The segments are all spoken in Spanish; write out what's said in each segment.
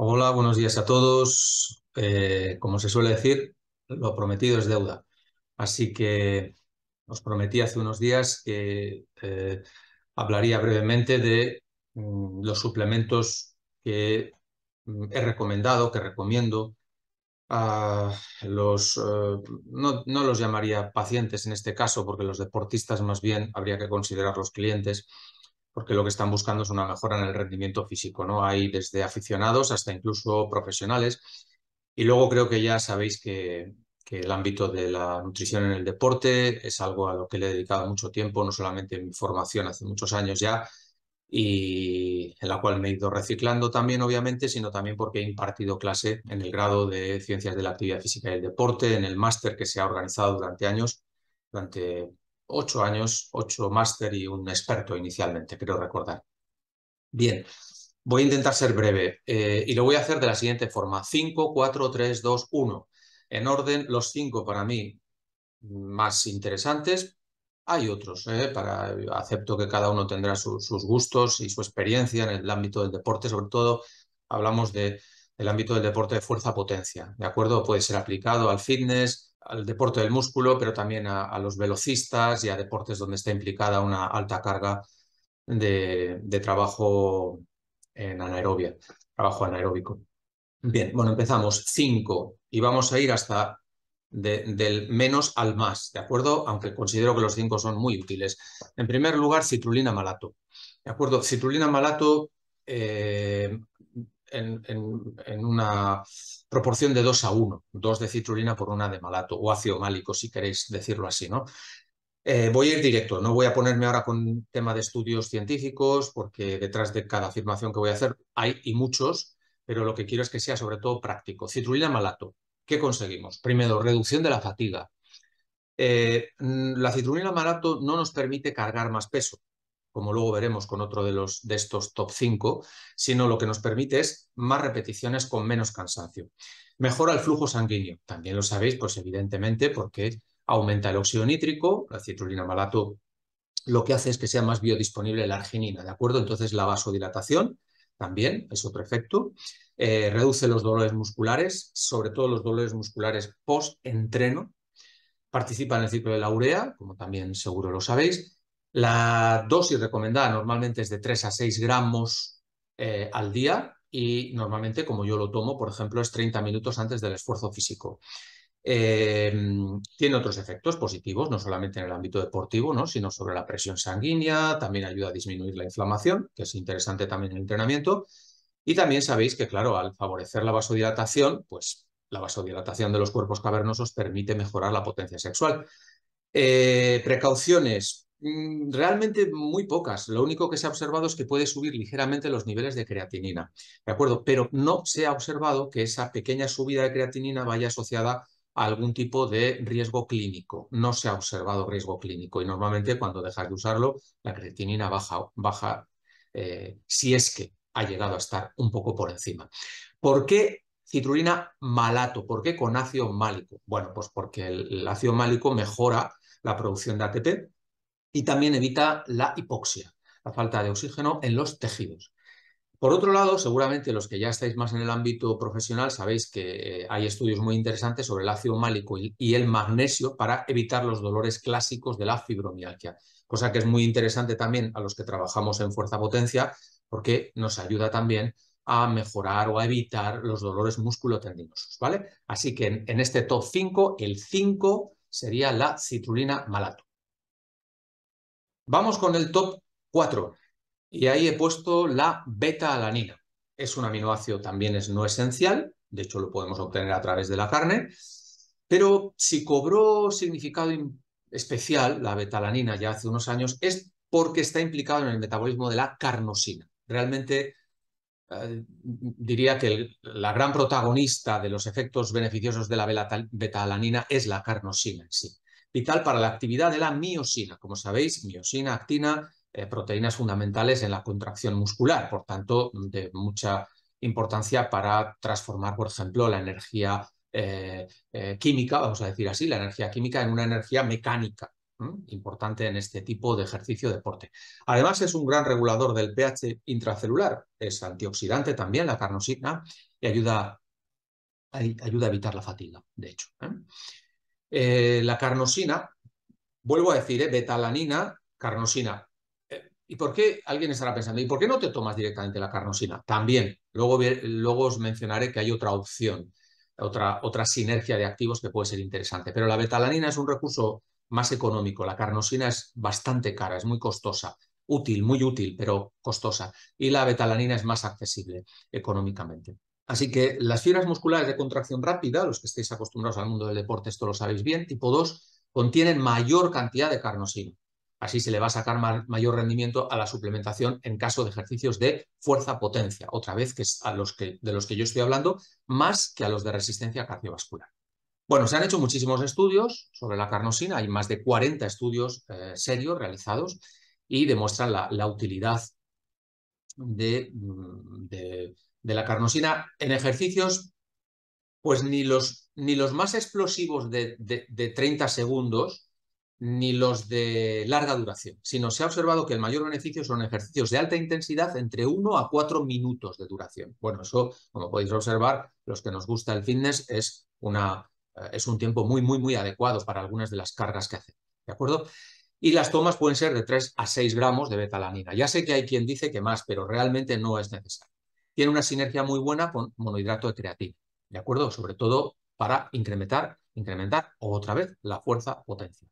Hola, buenos días a todos. Eh, como se suele decir, lo prometido es deuda. Así que os prometí hace unos días que eh, hablaría brevemente de mm, los suplementos que mm, he recomendado, que recomiendo a los, eh, no, no los llamaría pacientes en este caso, porque los deportistas más bien habría que considerar los clientes porque lo que están buscando es una mejora en el rendimiento físico, ¿no? Hay desde aficionados hasta incluso profesionales. Y luego creo que ya sabéis que, el ámbito de la nutrición en el deporte es algo a lo que le he dedicado mucho tiempo, no solamente en mi formación hace muchos años ya, y en la cual me he ido reciclando también, obviamente, sino también porque he impartido clase en el grado de Ciencias de la Actividad Física y el Deporte, en el máster que se ha organizado durante años, durante ocho años, ocho máster y un experto inicialmente, creo recordar. Bien, voy a intentar ser breve eh, y lo voy a hacer de la siguiente forma. 5, 4, 3, 2, 1. En orden, los cinco para mí más interesantes. Hay otros, eh, para, acepto que cada uno tendrá sus gustos y su experiencia en el ámbito del deporte, sobre todo hablamos de, del ámbito del deporte de fuerza-potencia, ¿de acuerdo? Puede ser aplicado al fitness, al deporte del músculo, pero también a, los velocistas y a deportes donde está implicada una alta carga de, trabajo en anaerobia, trabajo anaeróbico. Bien, bueno, empezamos Cinco. y vamos a ir hasta del menos al más, ¿de acuerdo? Aunque considero que los cinco son muy útiles. En primer lugar, citrulina malato. ¿De acuerdo? Citrulina malato eh, en, una proporción de 2 a 1, 2 de citrulina por una de malato o ácido málico, si queréis decirlo así, ¿no? Eh, voy a ir directo, no voy a ponerme ahora con tema de estudios científicos, porque detrás de cada afirmación que voy a hacer hay y muchos, pero lo que quiero es que sea sobre todo práctico. Citrulina malato, ¿qué conseguimos? Primero, reducción de la fatiga. Eh, la citrulina malato no nos permite cargar más peso, como luego veremos con otro de, los, de estos top 5, sino lo que nos permite es más repeticiones con menos cansancio. Mejora el flujo sanguíneo, también lo sabéis, pues evidentemente, porque aumenta el óxido nítrico, la citrulina malato lo que hace es que sea más biodisponible la arginina, ¿de acuerdo? Entonces la vasodilatación también es otro efecto. Eh, reduce los dolores musculares, sobre todo los dolores musculares post-entreno. Participa en el ciclo de la urea, como también seguro lo sabéis. La dosis recomendada normalmente es de 3 a 6 gramos eh, al día y normalmente, como yo lo tomo, por ejemplo, es 30 minutos antes del esfuerzo físico. Eh, tiene otros efectos positivos, no solamente en el ámbito deportivo, ¿no? sino sobre la presión sanguínea, también ayuda a disminuir la inflamación, que es interesante también en el entrenamiento. Y también sabéis que, claro, al favorecer la vasodilatación, pues la vasodilatación de los cuerpos cavernosos permite mejorar la potencia sexual. Eh, precauciones, Mm, realmente muy pocas. Lo único que se ha observado es que puede subir ligeramente los niveles de creatinina, ¿de acuerdo? Pero no se ha observado que esa pequeña subida de creatinina vaya asociada a algún tipo de riesgo clínico. No se ha observado riesgo clínico y normalmente cuando dejas de usarlo, la creatinina baja, eh, si es que ha llegado a estar un poco por encima. ¿Por qué citrulina malato? ¿Por qué con ácido málico? Bueno, pues porque el, el ácido málico mejora la producción de ATP y también evita la hipoxia, la falta de oxígeno en los tejidos. Por otro lado, seguramente los que ya estáis más en el ámbito profesional sabéis que eh, hay estudios muy interesantes sobre el ácido málico y, el magnesio para evitar los dolores clásicos de la fibromialgia, cosa que es muy interesante también a los que trabajamos en fuerza-potencia porque nos ayuda también a mejorar o a evitar los dolores musculotendinosos, ¿vale? Así que en, en este top 5, el 5 sería la citrulina malato. Vamos con el top 4 y ahí he puesto la beta-alanina. Es un aminoácido también es no esencial, de hecho lo podemos obtener a través de la carne, pero si cobró significado especial la beta-alanina ya hace unos años es porque está implicado en el metabolismo de la carnosina. Realmente eh, diría que la gran protagonista de los efectos beneficiosos de la beta-alanina es la carnosina en sí vital para la actividad de la miosina. Como sabéis, miosina, actina, eh, proteínas fundamentales en la contracción muscular, por tanto, de mucha importancia para transformar, por ejemplo, la energía eh, eh, química, vamos a decir así, la energía química en una energía mecánica, importante en este tipo de ejercicio deporte. Además, es un gran regulador del pH intracelular, es antioxidante también, la carnosina, y ayuda, ayuda a evitar la fatiga, de hecho. Eh, la carnosina, vuelvo a decir, eh, betalanina, carnosina. Eh, ¿Y por qué alguien estará pensando? ¿Y por qué no te tomas directamente la carnosina? También, luego, luego os mencionaré que hay otra opción, otra, otra sinergia de activos que puede ser interesante. Pero la betalanina es un recurso más económico. La carnosina es bastante cara, es muy costosa útil, muy útil, pero costosa. Y la betalanina es más accesible económicamente. Así que las fibras musculares de contracción rápida, los que estéis acostumbrados al mundo del deporte, esto lo sabéis bien, tipo 2, contienen mayor cantidad de carnosina. Así se le va a sacar mayor rendimiento a la suplementación en caso de ejercicios de fuerza-potencia, otra vez que es a los de los que yo estoy hablando, más que a los de resistencia cardiovascular. Bueno, se han hecho muchísimos estudios sobre la carnosina, hay más de 40 estudios eh, serios realizados y demuestran la, utilidad de mm, de la carnosina en ejercicios, pues ni los, ni los más explosivos de, 30 segundos, ni los de larga duración, sino se ha observado que el mayor beneficio son ejercicios de alta intensidad entre 1 a 4 minutos de duración. Bueno, eso, como podéis observar, los que nos gusta el fitness es, una, eh, es un tiempo muy, muy, muy adecuado para algunas de las cargas que hacen. ¿De acuerdo? Y las tomas pueden ser de 3 a 6 gramos de betalanina. Ya sé que hay quien dice que más, pero realmente no es necesario tiene una sinergia muy buena con monohidrato de creatina, ¿de acuerdo? Sobre todo para incrementar, incrementar otra vez la fuerza potencia.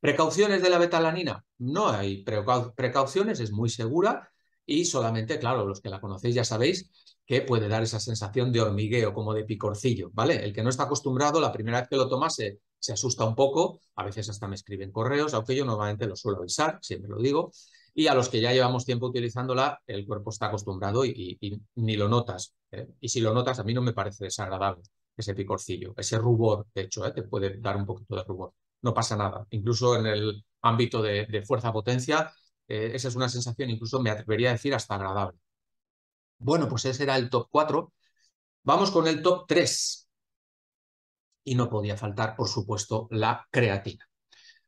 ¿Precauciones de la betalanina? No hay precauciones, es muy segura y solamente, claro, los que la conocéis ya sabéis que puede dar esa sensación de hormigueo, como de picorcillo, ¿vale? El que no está acostumbrado, la primera vez que lo toma se asusta un poco, a veces hasta me escriben correos, aunque yo normalmente lo suelo avisar, siempre lo digo, y a los que ya llevamos tiempo utilizándola, el cuerpo está acostumbrado y, ni lo notas. ¿eh? Y si lo notas, a mí no me parece desagradable ese picorcillo, ese rubor, de hecho, ¿eh? te puede dar un poquito de rubor. No pasa nada. Incluso en el ámbito de, fuerza-potencia, eh, esa es una sensación, incluso me atrevería a decir, hasta agradable. Bueno, pues ese era el top 4. Vamos con el top 3. Y no podía faltar, por supuesto, la creatina.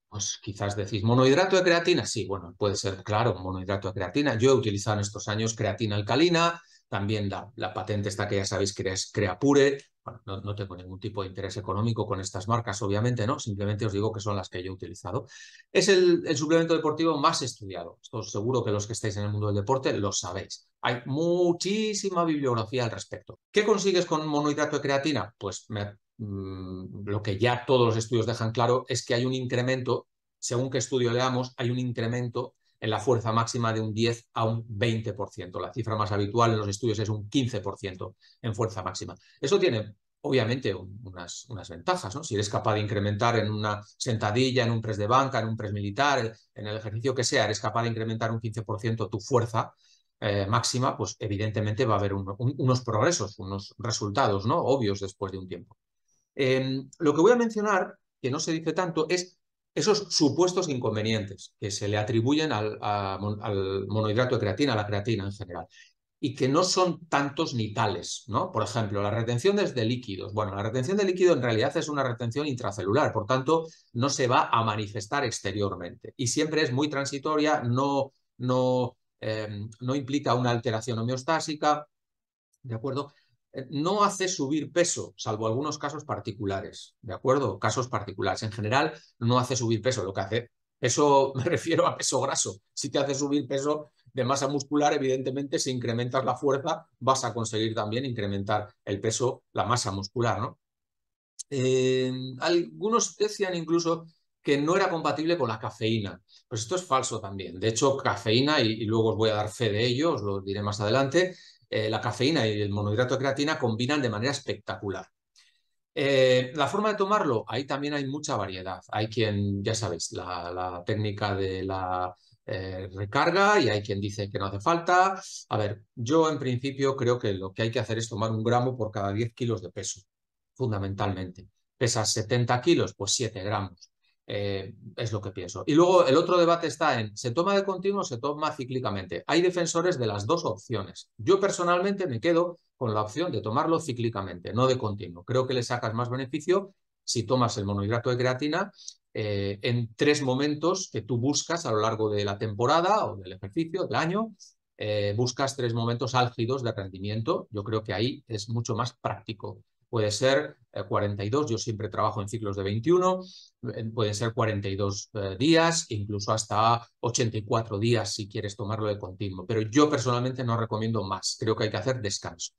Pues quizás decís, ¿monohidrato de creatina? Sí, bueno, puede ser, claro, monohidrato de creatina. Yo he utilizado en estos años creatina alcalina, también la, la patente está que ya sabéis que es Creapure. Bueno, no, tengo ningún tipo de interés económico con estas marcas, obviamente, ¿no? Simplemente os digo que son las que yo he utilizado. Es el, el suplemento deportivo más estudiado. Esto seguro que los que estáis en el mundo del deporte lo sabéis. Hay muchísima bibliografía al respecto. ¿Qué consigues con monohidrato de creatina? Pues me Mm, lo que ya todos los estudios dejan claro es que hay un incremento, según qué estudio leamos, hay un incremento en la fuerza máxima de un 10 a un 20%. La cifra más habitual en los estudios es un 15% en fuerza máxima. Eso tiene, obviamente, unas, unas, ventajas. ¿no? Si eres capaz de incrementar en una sentadilla, en un press de banca, en un press militar, en el ejercicio que sea, eres capaz de incrementar un 15% tu fuerza, eh, máxima, pues evidentemente va a haber unos progresos, unos resultados ¿no? obvios después de un tiempo. Em, lo que voy a mencionar, que no se dice tanto, es esos supuestos inconvenientes que se le atribuyen al, monohidrato de creatina, a la creatina en general, y que no son tantos ni tales, ¿no? Por ejemplo, la retención desde líquidos. Bueno, la retención de líquido en realidad es una retención intracelular, por tanto, no se va a manifestar exteriormente y siempre es muy transitoria, no, no, em, no implica una alteración homeostásica, ¿de acuerdo? Eh, no hace subir peso, salvo algunos casos particulares, ¿de acuerdo? Casos particulares. En general, no hace subir peso, lo que hace, eso me refiero a peso graso. Si te hace subir peso de masa muscular, evidentemente, si incrementas la fuerza, vas a conseguir también incrementar el peso, la masa muscular, ¿no? Em, algunos decían incluso que no era compatible con la cafeína. Pues esto es falso también. De hecho, cafeína, y, y luego os voy a dar fe de ello, os lo diré más adelante, eh, la cafeína y el monohidrato de creatina combinan de manera espectacular. Eh, la forma de tomarlo, ahí también hay mucha variedad. Hay quien, ya sabéis, la, técnica de la eh, recarga y hay quien dice que no hace falta. A ver, yo en principio creo que lo que hay que hacer es tomar un gramo por cada 10 kilos de peso, fundamentalmente. Pesas 70 kilos, pues 7 gramos. Eh, es lo que pienso. Y luego el otro debate está en, ¿se toma de continuo o se toma cíclicamente? Hay defensores de las dos opciones. Yo personalmente me quedo con la opción de tomarlo cíclicamente, no de continuo. Creo que le sacas más beneficio si tomas el monohidrato de creatina eh, en tres momentos que tú buscas a lo largo de la temporada o del ejercicio, del año. Eh, buscas tres momentos álgidos de rendimiento. Yo creo que ahí es mucho más práctico puede ser 42, eh, yo siempre trabajo en ciclos de 21, eh, pueden ser 42 eh, días, incluso hasta 84 días si quieres tomarlo de continuo, pero yo personalmente no recomiendo más, creo que hay que hacer descansos.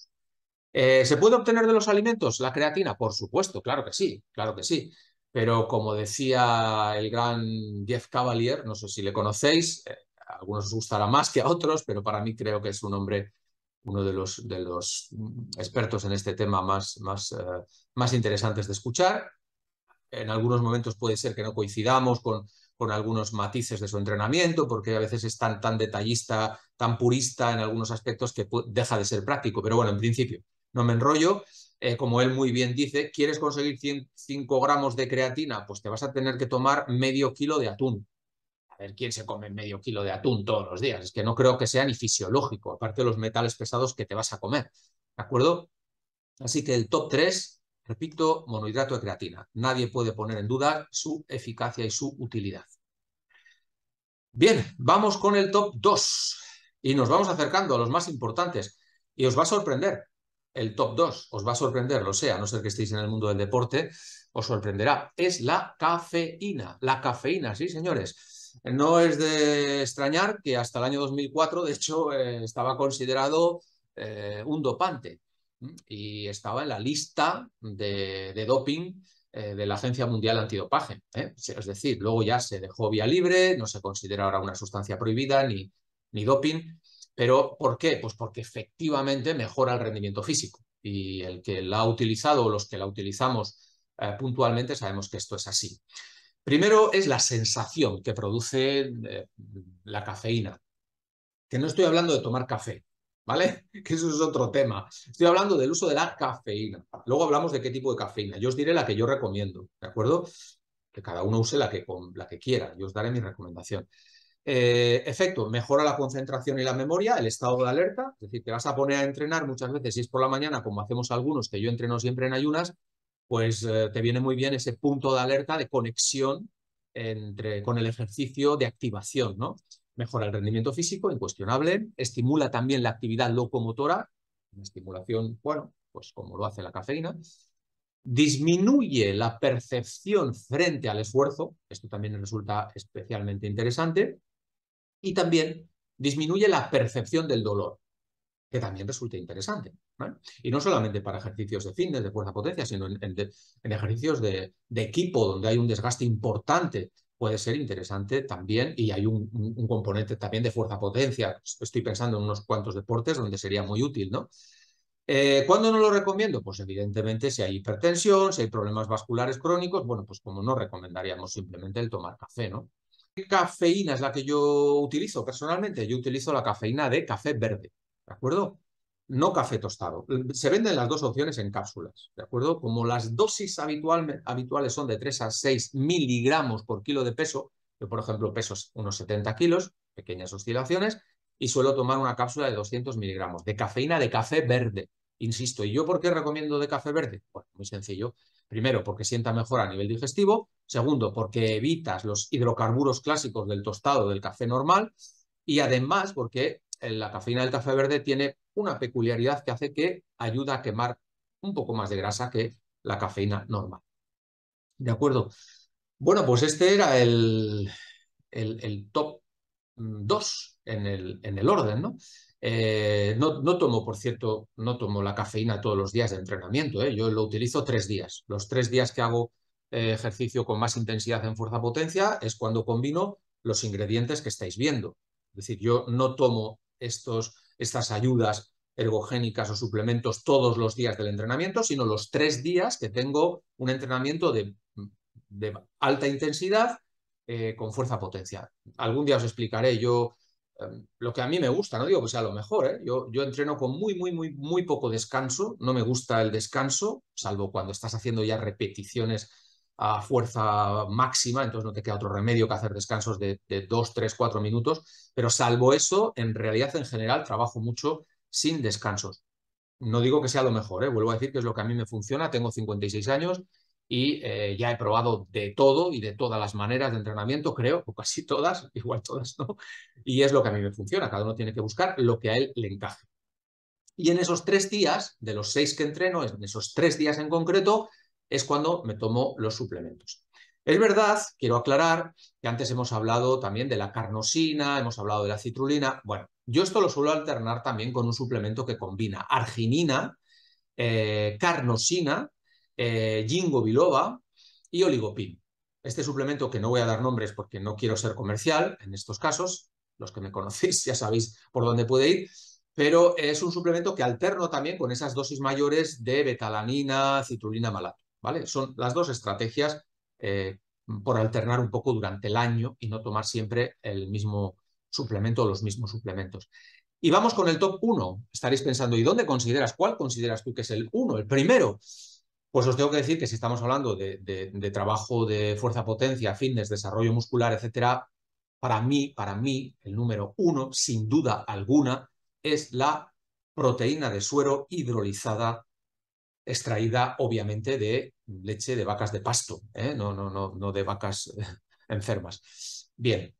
¿Se puede obtener de los alimentos la creatina? Por supuesto, claro que sí, claro que sí. Pero como decía el gran Jeff Cavalier, no sé si le conocéis, a algunos os gustará más que a otros, pero para mí creo que es un hombre uno de los, mm, expertos en este tema eh, más, interesantes de escuchar. En algunos momentos puede ser que no coincidamos con, algunos matices de su entrenamiento, porque a veces es tan, detallista, tan purista en algunos aspectos que deja de ser práctico. Pero bueno, en principio, no me enrollo. Eh, como él muy bien dice, ¿quieres conseguir 5 gramos de creatina? Pues te vas a tener que tomar medio kilo de atún a ver quién se come medio kilo de atún todos los días. Es que no creo que sea ni fisiológico, aparte de los metales pesados que te vas a comer. ¿De acuerdo? Así que el top 3, repito, monohidrato de creatina. Nadie puede poner en duda su eficacia y su utilidad. Bien, vamos con el top 2 y nos vamos acercando a los más importantes y os va a sorprender. El top 2 os va a sorprender, lo sea, no ser que estéis en el mundo del deporte, os sorprenderá. Es la cafeína. La cafeína, sí, señores. No es de extrañar que hasta el año 2004, de hecho, eh, estaba considerado eh, un dopante y estaba en la lista de, doping eh, de la Agencia Mundial Antidopaje. Es decir, luego ya se dejó vía libre, no se considera ahora una sustancia prohibida ni, ni doping. Pero ¿por qué? Pues porque efectivamente mejora el rendimiento físico y el que la ha utilizado o los que la utilizamos puntualmente sabemos que esto es así. Primero es la sensación que produce eh, la cafeína, que no estoy hablando de tomar café, ¿vale? Que eso es otro tema. Estoy hablando del uso de la cafeína. Luego hablamos de qué tipo de cafeína. Yo os diré la que yo recomiendo, ¿de acuerdo? Que cada uno use la que, la que quiera. Yo os daré mi recomendación. Eh, efecto, mejora la concentración y la memoria, el estado de alerta, es decir, te vas a poner a entrenar muchas veces, si es por la mañana, como hacemos algunos, que yo entreno siempre en ayunas, pues eh, te viene muy bien ese punto de alerta de conexión entre, con el ejercicio de activación, ¿no? Mejora el rendimiento físico, incuestionable, estimula también la actividad locomotora, una estimulación, bueno, pues como lo hace la cafeína, disminuye la percepción frente al esfuerzo, esto también resulta especialmente interesante, y también disminuye la percepción del dolor que también resulte interesante. Y no solamente para ejercicios de fitness, de fuerza-potencia, sino en, ejercicios de, equipo donde hay un desgaste importante. Puede ser interesante también y hay un, componente también de fuerza-potencia. Estoy pensando en unos cuantos deportes donde sería muy útil, ¿no? Eh, ¿Cuándo no lo recomiendo? Pues evidentemente si hay hipertensión, si hay problemas vasculares crónicos, bueno, pues como no recomendaríamos simplemente el tomar café, ¿no? ¿Qué cafeína es la que yo utilizo personalmente? Yo utilizo la cafeína de café verde. ¿de acuerdo? No café tostado. Se venden las dos opciones en cápsulas, ¿de acuerdo? Como las dosis habituales son de 3 a 6 miligramos por kilo de peso, yo por ejemplo peso unos 70 kilos, pequeñas oscilaciones, y suelo tomar una cápsula de 200 miligramos de cafeína de café verde, insisto. ¿Y yo por qué recomiendo de café verde? Bueno, muy sencillo. Primero, porque sienta mejor a nivel digestivo. Segundo, porque evitas los hidrocarburos clásicos del tostado del café normal. Y además, porque la cafeína del café verde tiene una peculiaridad que hace que ayuda a quemar un poco más de grasa que la cafeína normal. ¿De acuerdo? Bueno, pues este era el, top 2 en el, orden, eh, ¿no? ¿no? tomo, por cierto, no tomo la cafeína todos los días de entrenamiento, ¿eh? yo lo utilizo tres días. Los tres días que hago eh, ejercicio con más intensidad en fuerza-potencia es cuando combino los ingredientes que estáis viendo. Es decir, yo no tomo estos, estas ayudas ergogénicas o suplementos todos los días del entrenamiento, sino los tres días que tengo un entrenamiento de, alta intensidad eh, con fuerza potencial. Algún día os explicaré yo em, lo que a mí me gusta, no digo que sea lo mejor, ¿eh? yo, yo entreno con muy, muy, muy, muy poco descanso, no me gusta el descanso, salvo cuando estás haciendo ya repeticiones a fuerza máxima, entonces no te queda otro remedio que hacer descansos de, dos, 2, 3, 4 minutos, pero salvo eso, en realidad en general trabajo mucho sin descansos. No digo que sea lo mejor, ¿eh? vuelvo a decir que es lo que a mí me funciona, tengo 56 años y eh, ya he probado de todo y de todas las maneras de entrenamiento, creo, o casi todas, igual todas, ¿no? Y es lo que a mí me funciona, cada uno tiene que buscar lo que a él le encaje. Y en esos tres días, de los seis que entreno, en esos tres días en concreto, es cuando me tomo los suplementos. Es verdad, quiero aclarar, que antes hemos hablado también de la carnosina, hemos hablado de la citrulina. Bueno, yo esto lo suelo alternar también con un suplemento que combina arginina, eh, carnosina, eh, biloba y oligopin. Este suplemento, que no voy a dar nombres porque no quiero ser comercial en estos casos, los que me conocéis ya sabéis por dónde puede ir, pero es un suplemento que alterno también con esas dosis mayores de betalanina, citrulina malato. ¿vale? Son las dos estrategias eh, por alternar un poco durante el año y no tomar siempre el mismo suplemento o los mismos suplementos. Y vamos con el top 1. Estaréis pensando, ¿y dónde consideras? ¿Cuál consideras tú que es el uno el primero? Pues os tengo que decir que si estamos hablando de, trabajo de fuerza-potencia, fitness, desarrollo muscular, etcétera, para mí, para mí, el número uno, sin duda alguna, es la proteína de suero hidrolizada extraída obviamente de leche de vacas de pasto, ¿eh? no, no, no, no de vacas enfermas. Bien,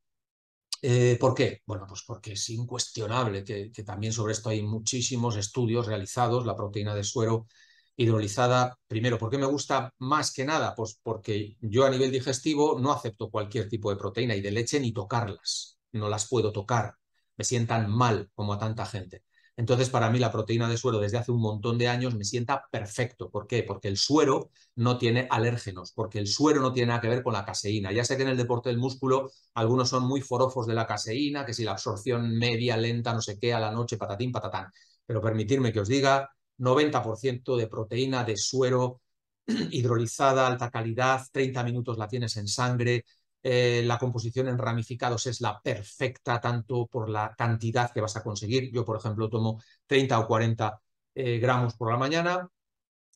eh, ¿Por qué? Bueno, pues porque es incuestionable que, que, también sobre esto hay muchísimos estudios realizados, la proteína de suero hidrolizada. Primero, ¿por qué me gusta más que nada? Pues porque yo a nivel digestivo no acepto cualquier tipo de proteína y de leche ni tocarlas, no las puedo tocar, me sientan mal como a tanta gente. Entonces, para mí la proteína de suero desde hace un montón de años me sienta perfecto. ¿Por qué? Porque el suero no tiene alérgenos, porque el suero no tiene nada que ver con la caseína. Ya sé que en el deporte del músculo algunos son muy forofos de la caseína, que si la absorción media, lenta, no sé qué, a la noche, patatín, patatán. Pero permitirme que os diga, 90% de proteína de suero hidrolizada, alta calidad, 30 minutos la tienes en sangre, eh, la composición en ramificados es la perfecta tanto por la cantidad que vas a conseguir. Yo, por ejemplo, tomo 30 o 40 eh, gramos por la mañana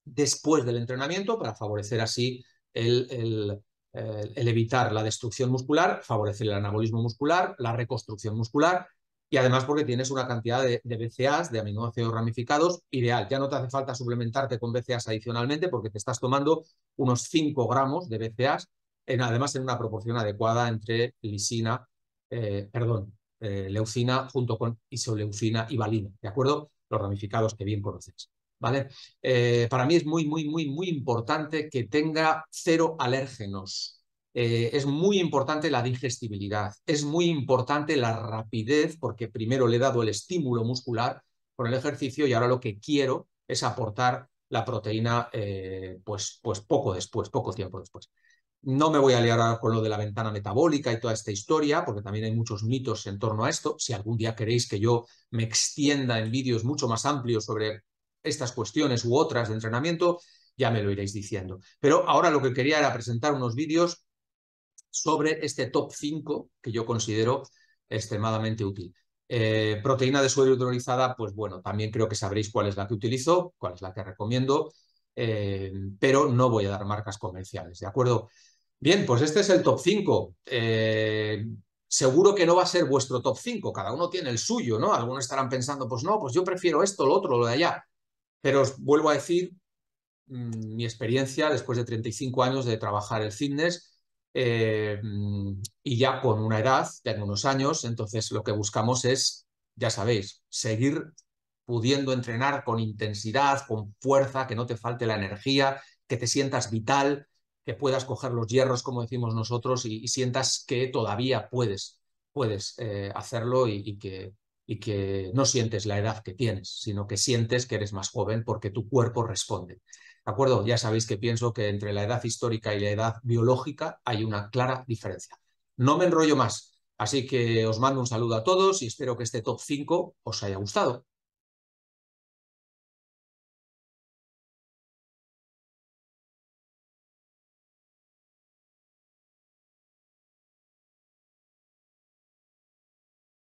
después del entrenamiento para favorecer así el, evitar la destrucción muscular, favorecer el anabolismo muscular, la reconstrucción muscular y además porque tienes una cantidad de, de, BCAAs, de aminoácidos ramificados, ideal. Ya no te hace falta suplementarte con BCAAs adicionalmente porque te estás tomando unos 5 gramos de BCAAs además en una proporción adecuada entre lisina, eh, perdón, eh, leucina junto con isoleucina y valina, ¿de acuerdo? Los ramificados que bien conocéis. ¿Vale? Eh, para mí es muy, muy, muy, muy importante que tenga cero alérgenos. es muy importante la digestibilidad, es muy importante la rapidez, porque primero le he dado el estímulo muscular con el ejercicio y ahora lo que quiero es aportar la proteína pues, pues poco después, poco tiempo después. No me voy a liar ahora con lo de la ventana metabólica y toda esta historia, porque también hay muchos mitos en torno a esto. Si algún día queréis que yo me extienda en vídeos mucho más amplios sobre estas cuestiones u otras de entrenamiento, ya me lo iréis diciendo. Pero ahora lo que quería era presentar unos vídeos sobre este top 5 que yo considero extremadamente útil. Eh, proteína de suero hidrolizada, pues bueno, también creo que sabréis cuál es la que utilizo, cuál es la que recomiendo, eh, pero no voy a dar marcas comerciales, ¿de acuerdo? Bien, pues este es el top 5. Eh, seguro que no va a ser vuestro top 5, cada uno tiene el suyo, ¿no? Algunos estarán pensando, pues no, pues yo prefiero esto, lo otro, lo de allá. Pero os vuelvo a decir mm, mi experiencia después de 35 años de trabajar el fitness eh, mm, y ya con una edad, tengo unos años, entonces lo que buscamos es, ya sabéis, seguir pudiendo entrenar con intensidad, con fuerza, que no te falte la energía, que te sientas vital, que puedas coger los hierros, como decimos nosotros, y, sientas que todavía puedes, puedes eh, hacerlo y, que, y que no sientes la edad que tienes, sino que sientes que eres más joven porque tu cuerpo responde. ¿De acuerdo? Ya sabéis que pienso que entre la edad histórica y la edad biológica hay una clara diferencia. No me enrollo más, así que os mando un saludo a todos y espero que este top 5 os haya gustado.